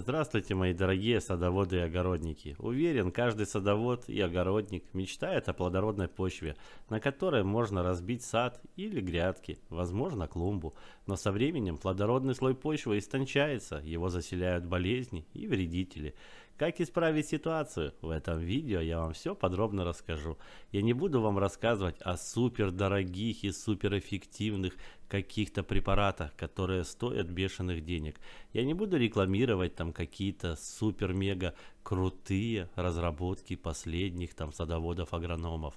Здравствуйте, мои дорогие садоводы и огородники. Уверен, каждый садовод и огородник мечтает о плодородной почве, на которой можно разбить сад или грядки, возможно клумбу. Но со временем плодородный слой почвы истончается, его заселяют болезни и вредители. Как исправить ситуацию? В этом видео я вам все подробно расскажу. Я не буду вам рассказывать о супер дорогих и супер эффективных каких-то препаратах, которые стоят бешеных денег. Я не буду рекламировать там какие-то супер-мега крутые разработки последних там садоводов-агрономов.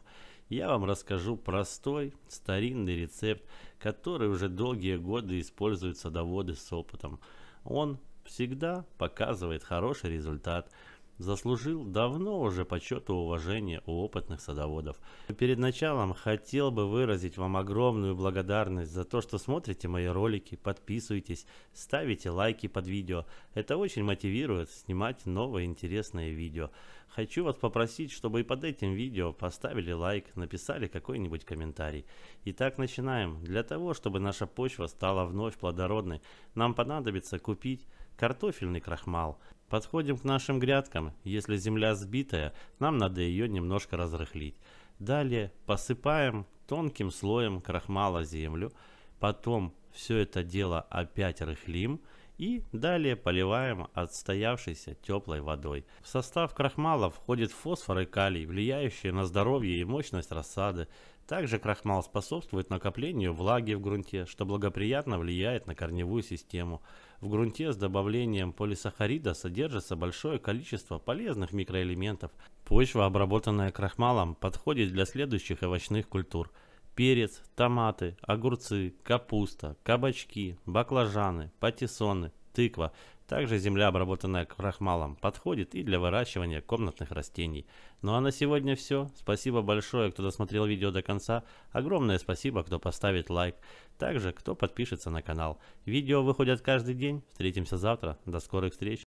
Я вам расскажу простой старинный рецепт, который уже долгие годы используют садоводы с опытом. Он всегда показывает хороший результат. Заслужил давно уже почет и уважение у опытных садоводов. Перед началом хотел бы выразить вам огромную благодарность за то, что смотрите мои ролики, подписывайтесь, ставите лайки под видео. Это очень мотивирует снимать новые интересные видео. Хочу вас попросить, чтобы и под этим видео поставили лайк, написали какой-нибудь комментарий. Итак, начинаем. Для того, чтобы наша почва стала вновь плодородной, нам понадобится купить картофельный крахмал. Подходим к нашим грядкам. Если земля сбитая, нам надо ее немножко разрыхлить. Далее посыпаем тонким слоем крахмала землю. Потом все это дело опять рыхлим и далее поливаем отстоявшейся теплой водой. В состав крахмала входит фосфор и калий, влияющие на здоровье и мощность рассады, также крахмал способствует накоплению влаги в грунте, что благоприятно влияет на корневую систему. В грунте с добавлением полисахарида содержится большое количество полезных микроэлементов. Почва, обработанная крахмалом, подходит для следующих овощных культур. Перец, томаты, огурцы, капуста, кабачки, баклажаны, патиссоны, тыква, также земля, обработанная крахмалом, подходит и для выращивания комнатных растений. Ну а на сегодня все. Спасибо большое, кто досмотрел видео до конца. Огромное спасибо, кто поставит лайк. Также, кто подпишется на канал. Видео выходят каждый день. Встретимся завтра. До скорых встреч.